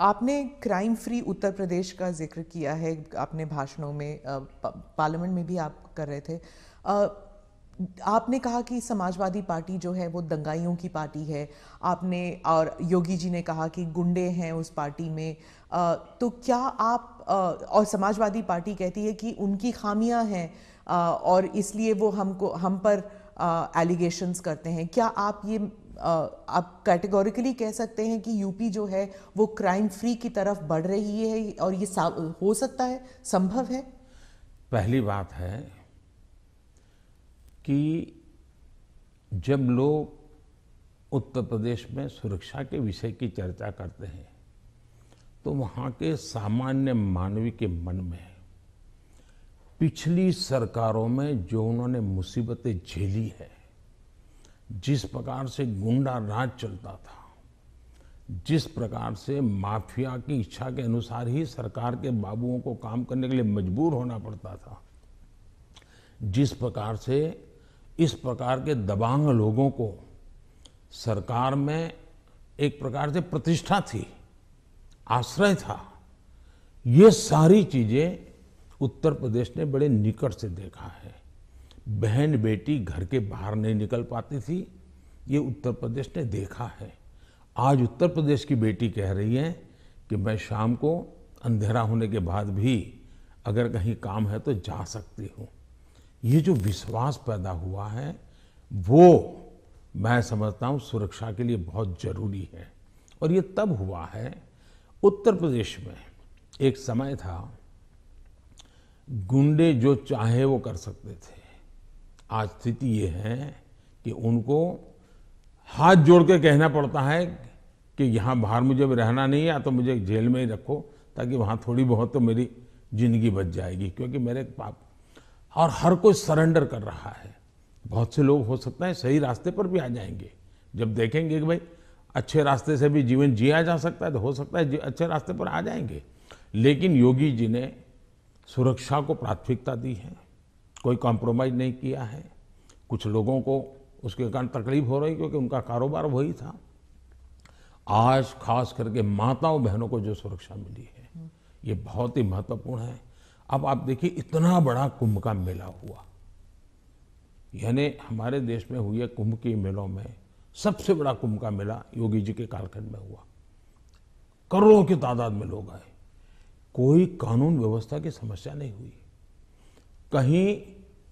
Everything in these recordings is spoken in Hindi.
आपने क्राइम फ्री उत्तर प्रदेश का जिक्र किया है आपने भाषणों में पार्लियामेंट में भी आप कर रहे थे आपने कहा कि समाजवादी पार्टी जो है वो दंगाइयों की पार्टी है आपने और योगी जी ने कहा कि गुंडे हैं उस पार्टी में तो क्या आप और समाजवादी पार्टी कहती है कि उनकी खामियां हैं और इसलिए वो हमको हम पर एलिगेशंस करते हैं क्या आप ये आप कैटेगोरिकली कह सकते हैं कि यूपी जो है वो क्राइम फ्री की तरफ बढ़ रही है और ये हो सकता है संभव है पहली बात है कि जब लोग उत्तर प्रदेश में सुरक्षा के विषय की चर्चा करते हैं तो वहाँ के सामान्य मानवी के मन में पिछली सरकारों में जो उन्होंने मुसीबतें झेली है जिस प्रकार से गुंडा राज चलता था जिस प्रकार से माफिया की इच्छा के अनुसार ही सरकार के बाबुओं को काम करने के लिए मजबूर होना पड़ता था जिस प्रकार से इस प्रकार के दबांग लोगों को सरकार में एक प्रकार से प्रतिष्ठा थी आश्रय था ये सारी चीज़ें उत्तर प्रदेश ने बड़े निकट से देखा है बहन बेटी घर के बाहर नहीं निकल पाती थी ये उत्तर प्रदेश ने देखा है आज उत्तर प्रदेश की बेटी कह रही है कि मैं शाम को अंधेरा होने के बाद भी अगर कहीं काम है तो जा सकती हूँ ये जो विश्वास पैदा हुआ है वो मैं समझता हूँ सुरक्षा के लिए बहुत ज़रूरी है और ये तब हुआ है उत्तर प्रदेश में एक समय था गुंडे जो चाहे वो कर सकते थे आज स्थिति ये है कि उनको हाथ जोड़ के कहना पड़ता है कि यहाँ बाहर मुझे रहना नहीं है तो मुझे जेल में ही रखो ताकि वहाँ थोड़ी बहुत तो मेरी जिंदगी बच जाएगी क्योंकि मेरे पाप और हर कोई सरेंडर कर रहा है बहुत से लोग हो सकता है सही रास्ते पर भी आ जाएंगे जब देखेंगे कि भाई अच्छे रास्ते से भी जीवन जिया जा सकता है तो हो सकता है अच्छे रास्ते पर आ जाएंगे लेकिन योगी जी ने सुरक्षा को प्राथमिकता दी है कोई कॉम्प्रोमाइज़ नहीं किया है कुछ लोगों को उसके कारण तकलीफ हो रही क्योंकि उनका कारोबार वही था आज खास करके माताओं बहनों को जो सुरक्षा मिली है ये बहुत ही महत्वपूर्ण है अब आप देखिए इतना बड़ा कुंभ का मेला हुआ यानी हमारे देश में हुए कुंभ के मेलों में सबसे बड़ा कुंभ का मेला योगी जी के कालखंड में हुआ करोड़ों की तादाद में लोग आए कोई कानून व्यवस्था की समस्या नहीं हुई कहीं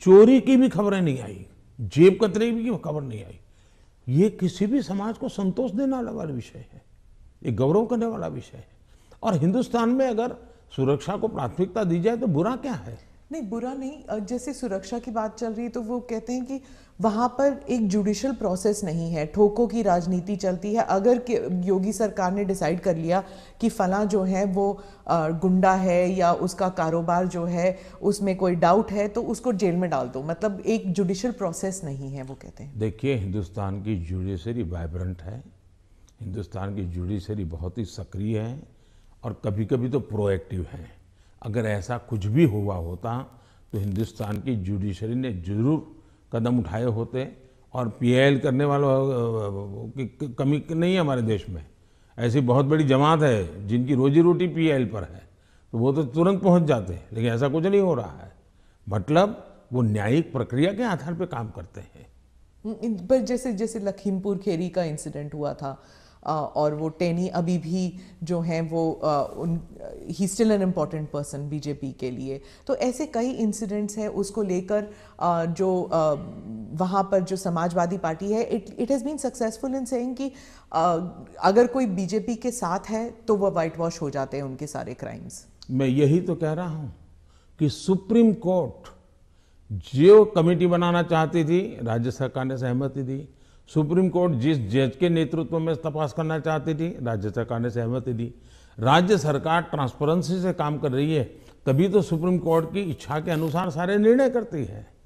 चोरी की भी खबरें नहीं आई जेब कतरे की खबर नहीं आई ये किसी भी समाज को संतोष देने वाला विषय है ये गौरव करने वाला विषय है और हिंदुस्तान में अगर सुरक्षा को प्राथमिकता दी जाए तो बुरा क्या है नहीं बुरा नहीं जैसे सुरक्षा की बात चल रही है तो वो कहते हैं कि वहाँ पर एक जुडिशल प्रोसेस नहीं है ठोकों की राजनीति चलती है अगर योगी सरकार ने डिसाइड कर लिया कि फला जो है वो गुंडा है या उसका कारोबार जो है उसमें कोई डाउट है तो उसको जेल में डाल दो मतलब एक जुडिशल प्रोसेस नहीं है वो कहते हैं देखिए हिंदुस्तान की जुडिशरी वाइब्रेंट है हिंदुस्तान की जुडिशरी बहुत ही सक्रिय है और कभी कभी तो प्रोएक्टिव है अगर ऐसा कुछ भी हुआ होता तो हिंदुस्तान की जुडिशरी ने जरूर कदम उठाए होते और पीएल करने वालों की कमी नहीं है हमारे देश में ऐसी बहुत बड़ी जमात है जिनकी रोजी रोटी पीएल पर है तो वो तो तुरंत पहुंच जाते हैं लेकिन ऐसा कुछ नहीं हो रहा है मतलब वो न्यायिक प्रक्रिया के आधार पर काम करते हैं पर जैसे जैसे लखीमपुर खेरी का इंसिडेंट हुआ था और वो टेनी अभी भी जो हैं वो उन ही still an important person BJP के लिए तो ऐसे कई इंसिडेंट्स हैं उसको लेकर जो वहाँ पर जो समाजवादी पार्टी है it it has been successful in saying कि अगर कोई बीजेपी के साथ है तो वह वाइट वॉश हो जाते हैं उनके सारे क्राइम्स मैं यही तो कह रहा हूँ कि सुप्रीम कोर्ट जो कमेटी बनाना चाहती थी राज्य सरकार ने सहमति दी सुप्रीम कोर्ट जिस जज के नेतृत्व में तपास करना चाहती थी राज्य सरकार ने सहमति दी राज्य सरकार ट्रांसपेरेंसी से काम कर रही है तभी तो सुप्रीम कोर्ट की इच्छा के अनुसार सारे निर्णय करती है